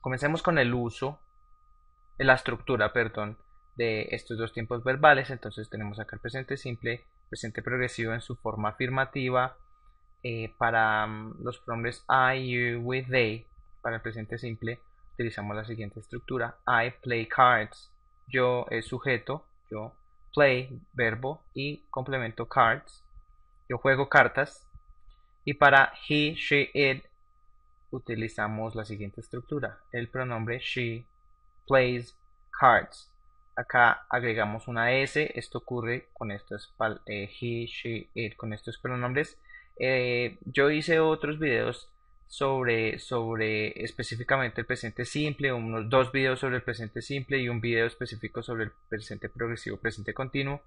Comencemos con el uso, la estructura, perdón, de estos dos tiempos verbales. Entonces tenemos acá el presente simple, presente progresivo en su forma afirmativa eh, para mm, los pronombres I, you, we, they. Para el presente simple utilizamos la siguiente estructura. I play cards. Yo es sujeto, yo play, verbo y complemento cards. Yo juego cartas. Y para he, she, it utilizamos la siguiente estructura. El pronombre she plays cards. Acá agregamos una S. Esto ocurre con estos eh, he, she, it, con estos pronombres. Eh, yo hice otros videos sobre, sobre específicamente el presente simple, unos dos videos sobre el presente simple y un video específico sobre el presente progresivo, presente continuo.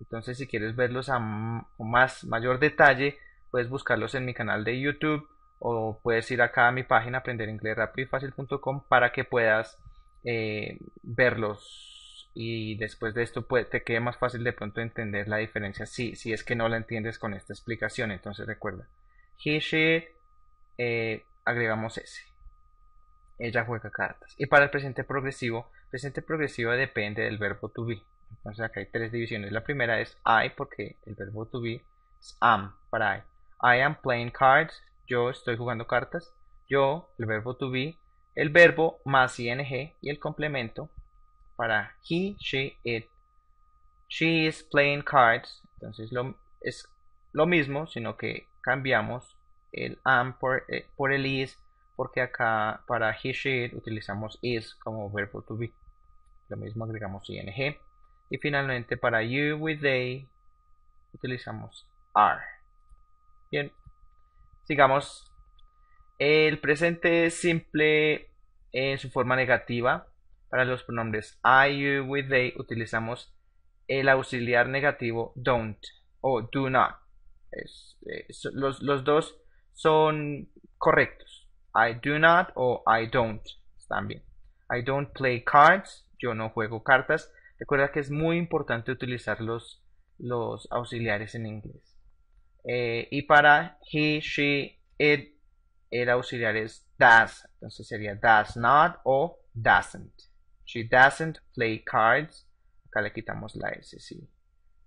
Entonces, si quieres verlos a más mayor detalle, puedes buscarlos en mi canal de YouTube o puedes ir acá a mi página aprenderinglesrapidyfacil.com para que puedas eh, verlos y después de esto pues, te quede más fácil de pronto entender la diferencia si, si es que no la entiendes con esta explicación. Entonces recuerda, he, eh, she, agregamos ese. Ella juega cartas. Y para el presente progresivo, presente progresivo depende del verbo to be. Entonces acá hay tres divisiones. La primera es I porque el verbo to be es am para I. I am playing cards yo estoy jugando cartas, yo, el verbo to be, el verbo más ing y el complemento para he, she, it. She is playing cards. Entonces lo, es lo mismo, sino que cambiamos el am por, eh, el is, porque acá para he, she, it utilizamos is como verbo to be. Lo mismo agregamos ing. Y finalmente para you with they utilizamos are. Bien. Sigamos. El presente simple en su forma negativa. Para los pronombres I, you, we, they utilizamos el auxiliar negativo don't o do not. los, dos son correctos. I do not o I don't. Están bien. I don't play cards. Yo no juego cartas. Recuerda que es muy importante utilizar los auxiliares en inglés. Eh, y para he, she, it, el auxiliar es does. Entonces sería does not o doesn't. She doesn't play cards. Acá le quitamos la S.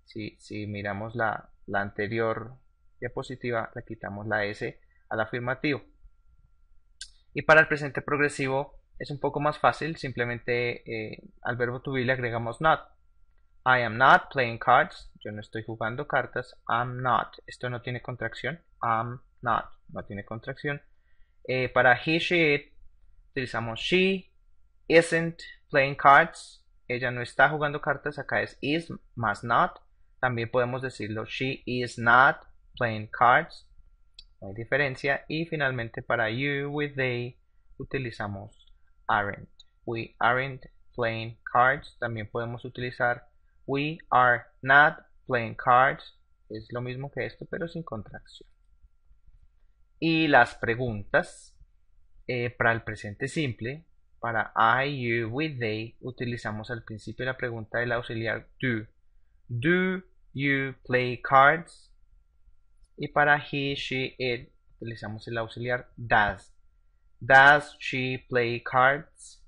Si, si, miramos la, anterior diapositiva, le quitamos la S al afirmativo. Y para el presente progresivo es un poco más fácil. Simplemente eh, al verbo to be le agregamos not. I am not playing cards. Yo no estoy jugando cartas. I'm not. Esto no tiene contracción. I'm not. No tiene contracción. Eh, para he, she, it, utilizamos she isn't playing cards. Ella no está jugando cartas. Acá es is más not. También podemos decirlo she is not playing cards. No hay diferencia. Y finalmente para you with they utilizamos aren't. We aren't playing cards. También podemos utilizar We are not playing cards. Es lo mismo que esto, pero sin contracción. Y las preguntas eh, para el presente simple, para I, you, we, they, utilizamos al principio la pregunta del auxiliar do. Do you play cards? Y para he, she, it, utilizamos el auxiliar does. Does she play cards?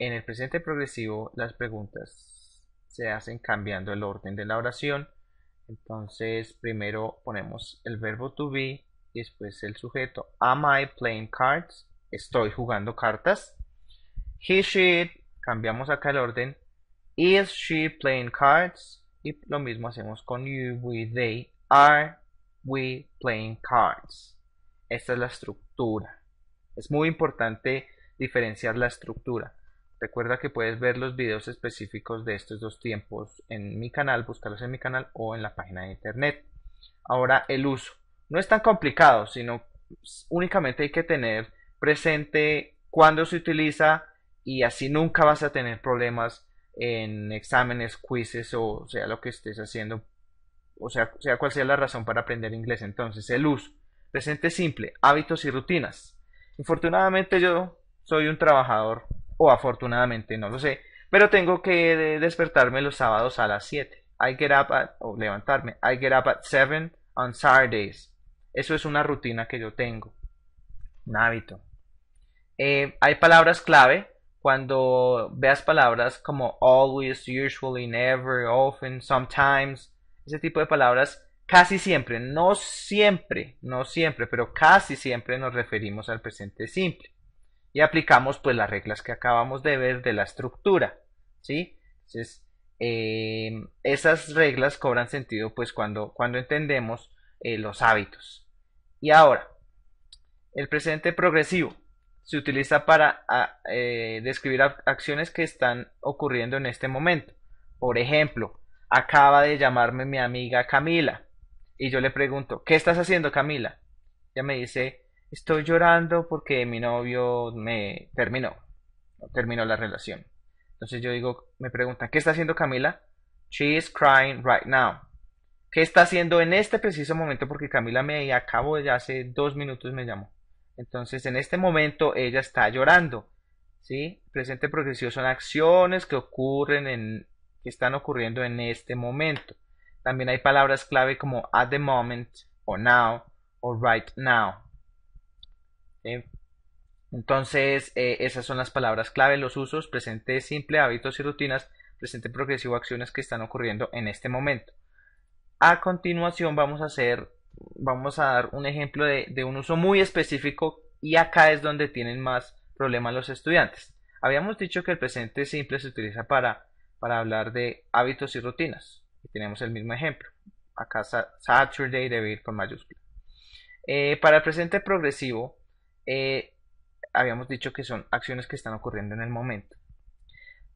En el presente progresivo las preguntas se hacen cambiando el orden de la oración. Entonces primero ponemos el verbo to be y después el sujeto. Am I playing cards? Estoy jugando cartas. He, she, cambiamos acá el orden. Is she playing cards? Y lo mismo hacemos con you, we, they. Are we playing cards? Esta es la estructura. Es muy importante diferenciar la estructura. Recuerda que puedes ver los videos específicos de estos dos tiempos en mi canal, buscarlos en mi canal o en la página de internet. Ahora, el uso. No es tan complicado, sino únicamente hay que tener presente cuándo se utiliza y así nunca vas a tener problemas en exámenes, quizzes o sea lo que estés haciendo, o sea, sea cual sea la razón para aprender inglés. Entonces, el uso. Presente simple, hábitos y rutinas. Infortunadamente yo soy un trabajador o afortunadamente, no lo sé, pero tengo que despertarme los sábados a las 7. I get up at, o levantarme, I get up at 7 on Saturdays. Eso es una rutina que yo tengo, un hábito. Eh, hay palabras clave cuando veas palabras como always, usually, never, often, sometimes, ese tipo de palabras, casi siempre, no siempre, no siempre, pero casi siempre nos referimos al presente simple y aplicamos pues las reglas que acabamos de ver de la estructura, ¿sí? Entonces, eh, esas reglas cobran sentido pues cuando, cuando entendemos eh, los hábitos. Y ahora, el presente progresivo se utiliza para eh, describir acciones que están ocurriendo en este momento. Por ejemplo, acaba de llamarme mi amiga Camila y yo le pregunto, ¿qué estás haciendo Camila? Ella me dice, Estoy llorando porque mi novio me terminó, terminó la relación. Entonces yo digo, me preguntan, ¿qué está haciendo Camila? She is crying right now. ¿Qué está haciendo en este preciso momento? Porque Camila me acabó de hace dos minutos me llamó. Entonces en este momento ella está llorando. ¿Sí? Presente progresivo son acciones que ocurren en, que están ocurriendo en este momento. También hay palabras clave como at the moment, o now, o right now. Entonces, eh, esas son las palabras clave, los usos, presente simple, hábitos y rutinas, presente progresivo, acciones que están ocurriendo en este momento. A continuación vamos a hacer, vamos a dar un ejemplo de, un uso muy específico y acá es donde tienen más problemas los estudiantes. Habíamos dicho que el presente simple se utiliza para, para hablar de hábitos y rutinas. Y tenemos el mismo ejemplo. Acá Saturday debe ir con mayúscula. Eh, para el presente progresivo, eh, habíamos dicho que son acciones que están ocurriendo en el momento.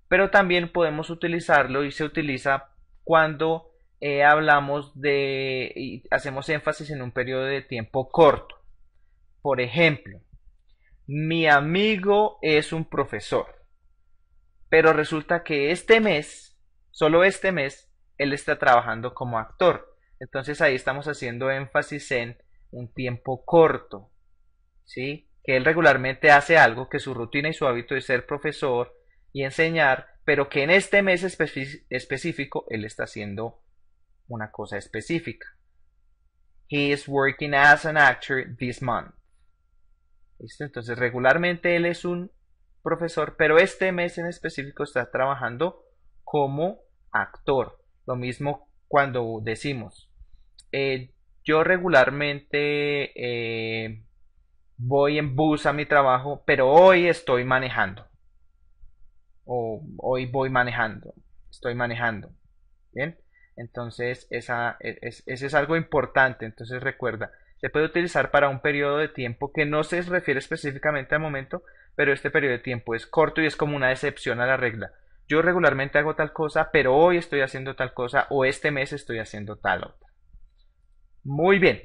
Pero también podemos utilizarlo y se utiliza cuando eh, hablamos de y hacemos énfasis en un periodo de tiempo corto. Por ejemplo, mi amigo es un profesor, pero resulta que este mes, solo este mes, él está trabajando como actor. Entonces ahí estamos haciendo énfasis en un tiempo corto, que él regularmente hace algo, que su rutina y su hábito es ser profesor y enseñar, pero que en este mes específico él está haciendo una cosa específica. He is working as an actor this month. Entonces regularmente él es un profesor, pero este mes en específico está trabajando como actor. Lo mismo cuando decimos, eh, yo regularmente eh, voy en bus a mi trabajo, pero hoy estoy manejando. O hoy voy manejando, estoy manejando. Bien, entonces esa, e, es algo importante. Entonces recuerda, se puede utilizar para un periodo de tiempo que no se refiere específicamente al momento, pero este periodo de tiempo es corto y es como una excepción a la regla. Yo regularmente hago tal cosa, pero hoy estoy haciendo tal cosa o este mes estoy haciendo tal otra. Muy bien,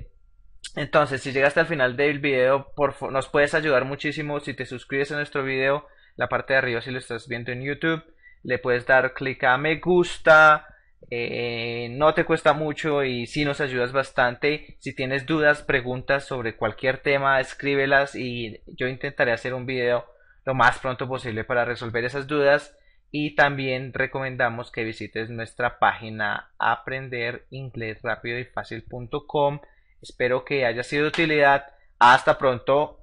entonces, si llegaste al final del video, por nos puedes ayudar muchísimo si te suscribes a nuestro video. La parte de arriba, si lo estás viendo en YouTube, le puedes dar clic a me gusta. Eh, no te cuesta mucho y sí nos ayudas bastante. Si tienes dudas, preguntas sobre cualquier tema, escríbelas y yo intentaré hacer un video lo más pronto posible para resolver esas dudas. Y también recomendamos que visites nuestra página y fácil.com. Espero que haya sido de utilidad. Hasta pronto.